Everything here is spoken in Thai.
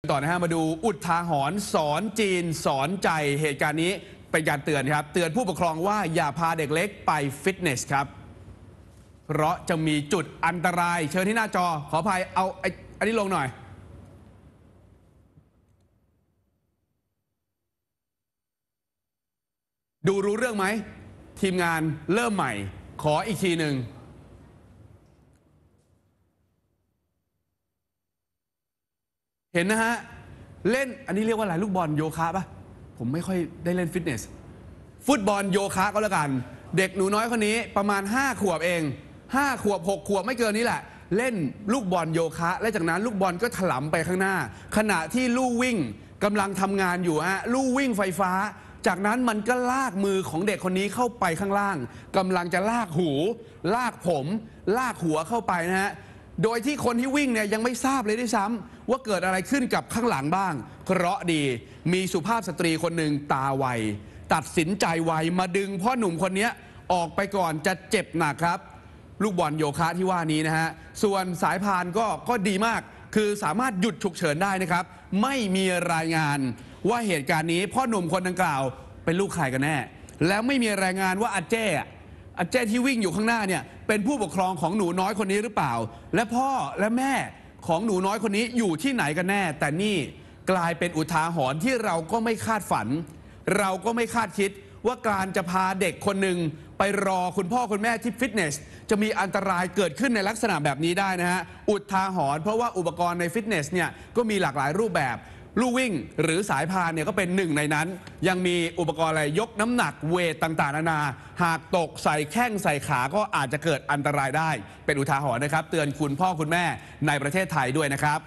ต่อนะฮะมาดูอุทาหรณ์สอนจีนสอนใจเหตุการณ์นี้เป็นการเตือนครับ เตือนผู้ปกครองว่าอย่าพาเด็กเล็กไปฟิตเนสครับ เพราะจะมีจุดอันตราย เชิญที่หน้าจอ ขออภัยเอาไอันนี้ลงหน่อย ดูรู้เรื่องไหม ทีมงานเริ่มใหม่ขออีกทีหนึ่งเห็นนะฮะเล่นอันนี้เรียกว่าอะไรลูกบอลโยคะปะผมไม่ค่อยได้เล่นฟิตเนส ฟุตบอลโยคะก็แล้วกัน เด็กหนูน้อยคนนี้ ประมาณ 5ขวบเอง5ขวบ6ขวบไม่เกินนี้แหละ เล่นลูกบอลโยคะ และจากนั้นลูกบอลก็ถลำไปข้างหน้า ขณะที่ลู่วิ่งกำลังทำงานอยู่ฮะลู่วิ่งไฟฟ้า จากนั้นมันก็ลากมือของเด็กคนนี้เข้าไปข้างล่าง กำลังจะลากหู ลากผม ลากหัวเข้าไปนะฮะโดยที่คนที่วิ่งเนี่ย ยังไม่ทราบเลยด้วยซ้ำว่าเกิดอะไรขึ้นกับข้างหลังบ้างเคราะดี มีสุภาพสตรีคนหนึ่งตาไวตัดสินใจไวมาดึงพ่อหนุ่มคนนี้ออกไปก่อนจะเจ็บหนักครับ ลูกบอลโยคะที่ว่านี้นะฮะ ส่วนสายพานก็ก็ดีมากคือสามารถหยุดฉุกเฉินได้นะครับ ไม่มีรายงานว่าเหตุการณ์นี้พ่อหนุ่มคนดังกล่าวเป็นลูกใครกันแน่ แล้วไม่มีรายงานว่าอาเจ้อาเจ้ที่วิ่งอยู่ข้างหน้าเนี่ย เป็นผู้ปกครองของหนูน้อยคนนี้หรือเปล่า และพ่อและแม่ของหนูน้อยคนนี้อยู่ที่ไหนกันแน่ แต่นี่กลายเป็นอุทาหรณ์ที่เราก็ไม่คาดฝัน เราก็ไม่คาดคิดว่าการจะพาเด็กคนหนึ่งไปรอคุณพ่อคุณแม่ที่ฟิตเนสจะมีอันตรายเกิดขึ้นในลักษณะแบบนี้ได้นะฮะอุทาหรณ์เพราะว่าอุปกรณ์ในฟิตเนสเนี่ยก็มีหลากหลายรูปแบบลู่วิ่ง หรือสายพานเนี่ย ก็เป็นหนึ่งในนั้น ยังมีอุปกรณ์อะไร ยกน้ำหนักเวทต่าง ๆ นานา หากตกใส่แข้งใส่ขาก็อาจจะเกิดอันตรายได้ เป็นอุทาหรณ์นะครับ เตือนคุณพ่อคุณแม่ในประเทศไทยด้วยนะครับ